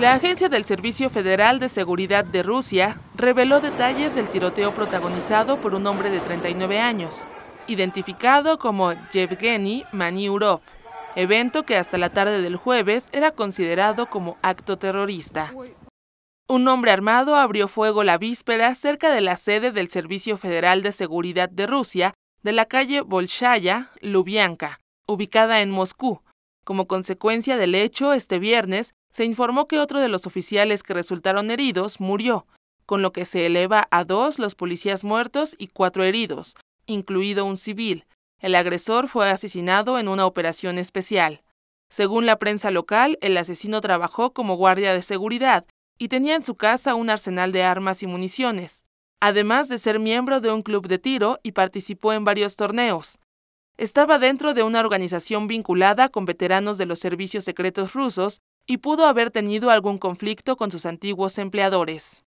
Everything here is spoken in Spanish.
La agencia del Servicio Federal de Seguridad de Rusia reveló detalles del tiroteo protagonizado por un hombre de 39 años, identificado como Yevgeny Maniurov, evento que hasta la tarde del jueves era considerado como acto terrorista. Un hombre armado abrió fuego la víspera cerca de la sede del Servicio Federal de Seguridad de Rusia de la calle Bolshaya, Lubyanka, ubicada en Moscú, como consecuencia del hecho, este viernes se informó que otro de los oficiales que resultaron heridos murió, con lo que se eleva a dos los policías muertos y cuatro heridos, incluido un civil. El agresor fue asesinado en una operación especial. Según la prensa local, el asesino trabajó como guardia de seguridad y tenía en su casa un arsenal de armas y municiones, además de ser miembro de un club de tiro y participó en varios torneos. Estaba dentro de una organización vinculada con veteranos de los servicios secretos rusos y pudo haber tenido algún conflicto con sus antiguos empleadores.